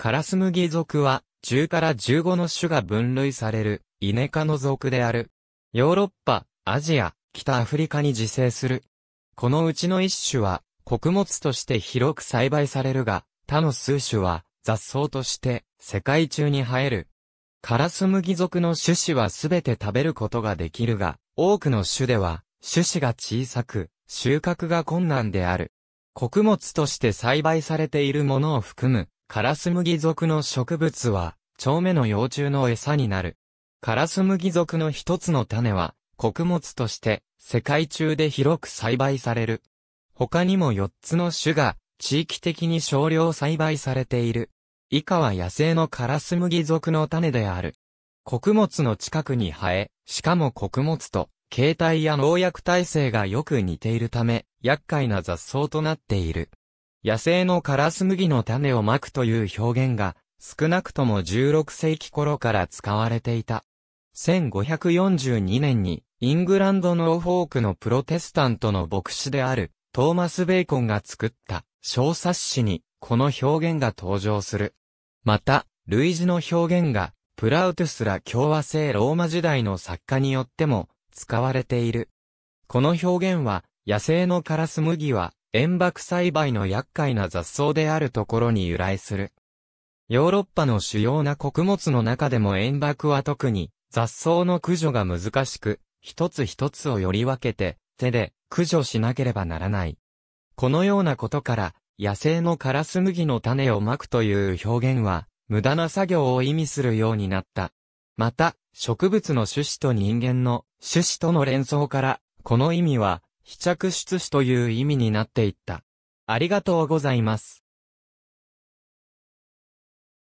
カラスムギ属は、10から15の種が分類される、イネ科の属である。ヨーロッパ、アジア、北アフリカに自生する。このうちの一種は、穀物として広く栽培されるが、他の数種は、雑草として、世界中に生える。カラスムギ属の種子はすべて食べることができるが、多くの種では、種子が小さく、収穫が困難である。穀物として栽培されているものを含む、カラスムギ属の植物は、蝶目の幼虫の餌になる。カラスムギ属の一つの種は、穀物として、世界中で広く栽培される。他にも4つの種が、地域的に少量栽培されている。以下は野生のカラスムギ属の種である。穀物の近くに生え、しかも穀物と、形態や農薬耐性がよく似ているため、厄介な雑草となっている。野生のカラス麦の種をまくという表現が、少なくとも16世紀頃から使われていた。1542年に、イングランドノーフォークのプロテスタントの牧師である、トーマス・ベーコンが作った、小冊子に、この表現が登場する。また、類似の表現が、プラウトゥスら共和制ローマ時代の作家によっても、使われている。この表現は、野生のカラス麦は、塩爆栽培の厄介な雑草であるところに由来する。ヨーロッパの主要な穀物の中でも塩爆は特に雑草の駆除が難しく、一つ一つをより分けて手で駆除しなければならない。このようなことから、野生のカラス麦の種をまくという表現は、無駄な作業を意味するようになった。また、植物の種子と人間の種子との連想から、この意味は、試着出資という意味になっていった。ありがとうございます。